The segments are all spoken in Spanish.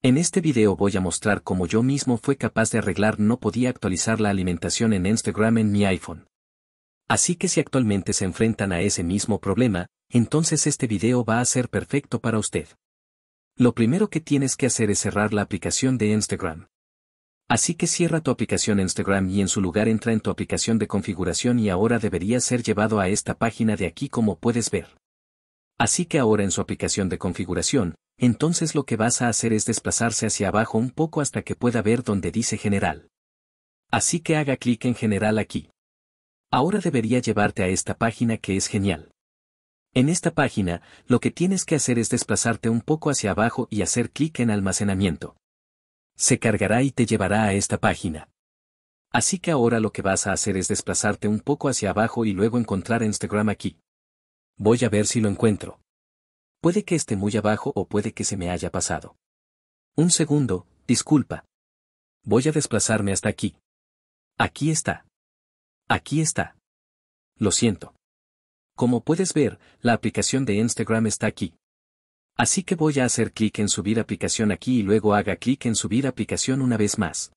En este video voy a mostrar cómo yo mismo fue capaz de arreglar no podía actualizar la alimentación en Instagram en mi iPhone. Así que si actualmente se enfrentan a ese mismo problema, entonces este video va a ser perfecto para usted. Lo primero que tienes que hacer es cerrar la aplicación de Instagram. Así que cierra tu aplicación Instagram y en su lugar entra en tu aplicación de configuración y ahora debería ser llevado a esta página de aquí como puedes ver. Así que ahora en su aplicación de configuración, entonces lo que vas a hacer es desplazarse hacia abajo un poco hasta que pueda ver donde dice General. Así que haga clic en General aquí. Ahora debería llevarte a esta página que es genial. En esta página, lo que tienes que hacer es desplazarte un poco hacia abajo y hacer clic en almacenamiento. Se cargará y te llevará a esta página. Así que ahora lo que vas a hacer es desplazarte un poco hacia abajo y luego encontrar Instagram aquí. Voy a ver si lo encuentro. Puede que esté muy abajo o puede que se me haya pasado. Un segundo, disculpa. Voy a desplazarme hasta aquí. Aquí está. Aquí está. Lo siento. Como puedes ver, la aplicación de Instagram está aquí. Así que voy a hacer clic en subir aplicación aquí y luego haga clic en subir aplicación una vez más.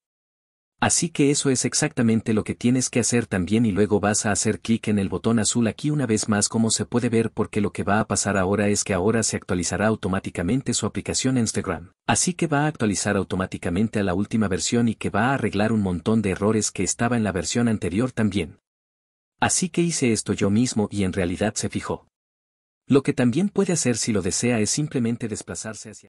Así que eso es exactamente lo que tienes que hacer también y luego vas a hacer clic en el botón azul aquí una vez más como se puede ver porque lo que va a pasar ahora es que ahora se actualizará automáticamente su aplicación Instagram. Así que va a actualizar automáticamente a la última versión y que va a arreglar un montón de errores que estaba en la versión anterior también. Así que hice esto yo mismo y en realidad se fijó. Lo que también puede hacer si lo desea es simplemente desplazarse hacia